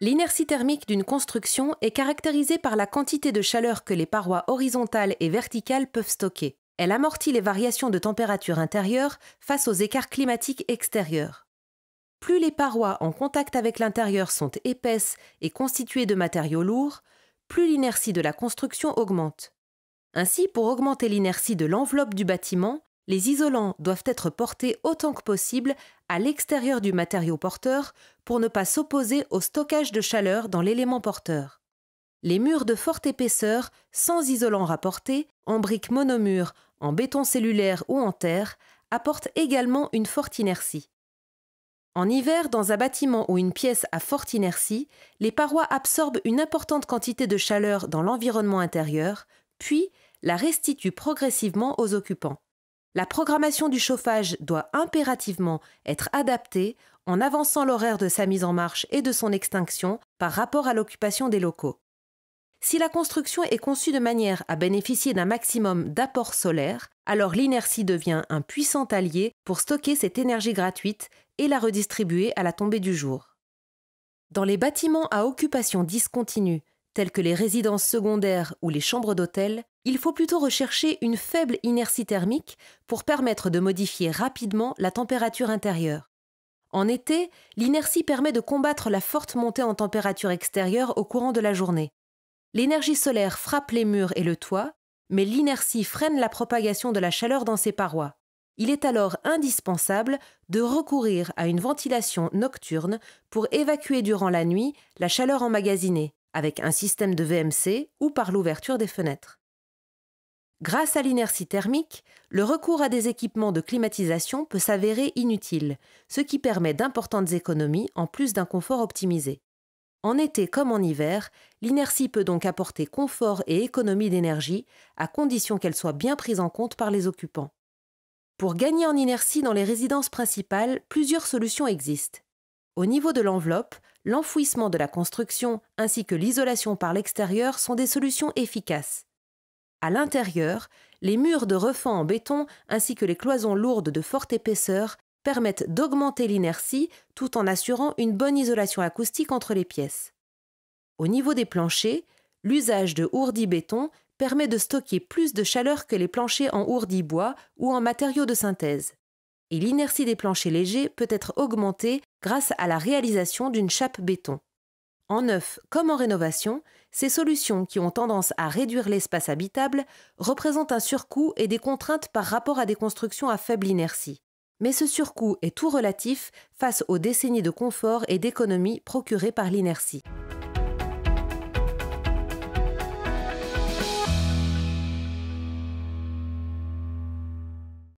L'inertie thermique d'une construction est caractérisée par la quantité de chaleur que les parois horizontales et verticales peuvent stocker. Elle amortit les variations de température intérieure face aux écarts climatiques extérieurs. Plus les parois en contact avec l'intérieur sont épaisses et constituées de matériaux lourds, plus l'inertie de la construction augmente. Ainsi, pour augmenter l'inertie de l'enveloppe du bâtiment, les isolants doivent être portés autant que possible à l'extérieur du matériau porteur pour ne pas s'opposer au stockage de chaleur dans l'élément porteur. Les murs de forte épaisseur, sans isolant rapporté, en briques monomures, en béton cellulaire ou en terre, apportent également une forte inertie. En hiver, dans un bâtiment ou une pièce à forte inertie, les parois absorbent une importante quantité de chaleur dans l'environnement intérieur, puis la restituent progressivement aux occupants. La programmation du chauffage doit impérativement être adaptée en avançant l'horaire de sa mise en marche et de son extinction par rapport à l'occupation des locaux. Si la construction est conçue de manière à bénéficier d'un maximum d'apports solaires, alors l'inertie devient un puissant allié pour stocker cette énergie gratuite et la redistribuer à la tombée du jour. Dans les bâtiments à occupation discontinue telles que les résidences secondaires ou les chambres d'hôtel, il faut plutôt rechercher une faible inertie thermique pour permettre de modifier rapidement la température intérieure. En été, l'inertie permet de combattre la forte montée en température extérieure au courant de la journée. L'énergie solaire frappe les murs et le toit, mais l'inertie freine la propagation de la chaleur dans ces parois. Il est alors indispensable de recourir à une ventilation nocturne pour évacuer durant la nuit la chaleur emmagasinée avec un système de VMC ou par l'ouverture des fenêtres. Grâce à l'inertie thermique, le recours à des équipements de climatisation peut s'avérer inutile, ce qui permet d'importantes économies en plus d'un confort optimisé. En été comme en hiver, l'inertie peut donc apporter confort et économie d'énergie, à condition qu'elle soit bien prise en compte par les occupants. Pour gagner en inertie dans les résidences principales, plusieurs solutions existent. Au niveau de l'enveloppe, l'enfouissement de la construction ainsi que l'isolation par l'extérieur sont des solutions efficaces. À l'intérieur, les murs de refend en béton ainsi que les cloisons lourdes de forte épaisseur permettent d'augmenter l'inertie tout en assurant une bonne isolation acoustique entre les pièces. Au niveau des planchers, l'usage de ourdis béton permet de stocker plus de chaleur que les planchers en ourdis bois ou en matériaux de synthèse et l'inertie des planchers légers peut être augmentée grâce à la réalisation d'une chape béton. En neuf comme en rénovation, ces solutions qui ont tendance à réduire l'espace habitable représentent un surcoût et des contraintes par rapport à des constructions à faible inertie. Mais ce surcoût est tout relatif face aux décennies de confort et d'économie procurées par l'inertie.